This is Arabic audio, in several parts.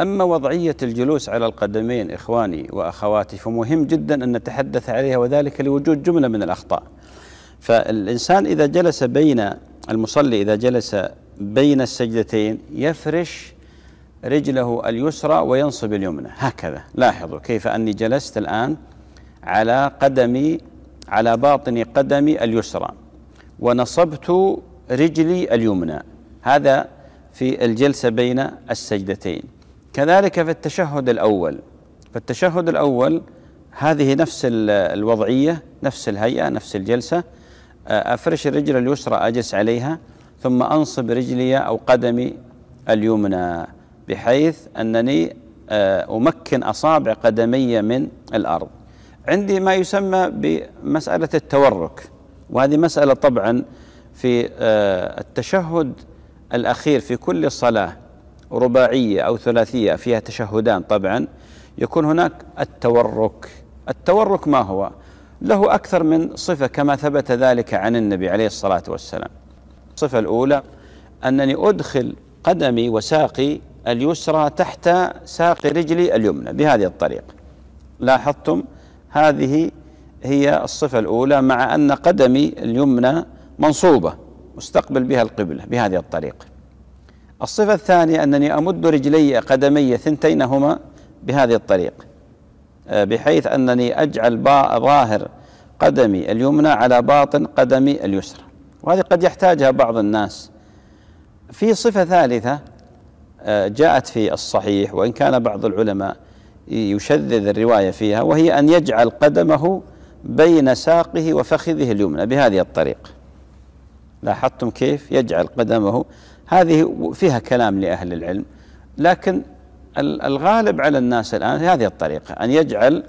أما وضعية الجلوس على القدمين إخواني وأخواتي فمهم جدا أن نتحدث عليها وذلك لوجود جملة من الأخطاء فالإنسان إذا جلس بين المصلي إذا جلس بين السجدتين يفرش رجله اليسرى وينصب اليمنى هكذا لاحظوا كيف أني جلست الآن على قدمي على باطن قدمي اليسرى ونصبت رجلي اليمنى هذا في الجلسة بين السجدتين كذلك في التشهد الأول فالتشهد الأول هذه نفس الوضعية نفس الهيئة نفس الجلسة آه، أفرش الرجل اليسرى أجلس عليها ثم أنصب رجلي أو قدمي اليمنى بحيث أنني آه، أمكن أصابع قدمي من الأرض عندي ما يسمى بمسألة التورك وهذه مسألة طبعا في آه، التشهد الأخير في كل صلاة رباعية أو ثلاثية فيها تشهدان طبعا يكون هناك التورك التورك ما هو له أكثر من صفة كما ثبت ذلك عن النبي عليه الصلاة والسلام الصفة الأولى أنني أدخل قدمي وساقي اليسرى تحت ساق رجلي اليمنى بهذه الطريقة لاحظتم هذه هي الصفة الأولى مع أن قدمي اليمنى منصوبة مستقبل بها القبلة بهذه الطريقة الصفة الثانية أنني أمد رجلي قدمي ثنتينهما بهذه الطريقة آه، بحيث أنني أجعل ظاهر قدمي اليمنى على باطن قدمي اليسرى وهذه قد يحتاجها بعض الناس في صفة ثالثة آه، جاءت في الصحيح وإن كان بعض العلماء يشذذ الرواية فيها وهي أن يجعل قدمه بين ساقه وفخذه اليمنى بهذه الطريقة لاحظتم كيف يجعل قدمه هذه فيها كلام لأهل العلم لكن الغالب على الناس الآن هذه الطريقة أن يجعل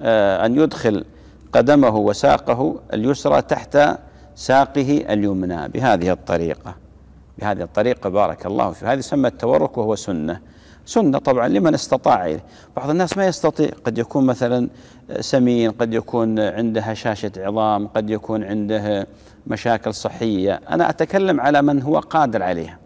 آه، أن يدخل قدمه وساقه اليسرى تحت ساقه اليمنى بهذه الطريقة بهذه الطريقة بارك الله في هذه سمى التورك وهو سنة سنة طبعا لمن استطاع إليه بعض الناس ما يستطيع قد يكون مثلا آه، سمين قد يكون عنده هشاشة عظام قد يكون عنده مشاكل صحية أنا أتكلم على من هو قادر عليها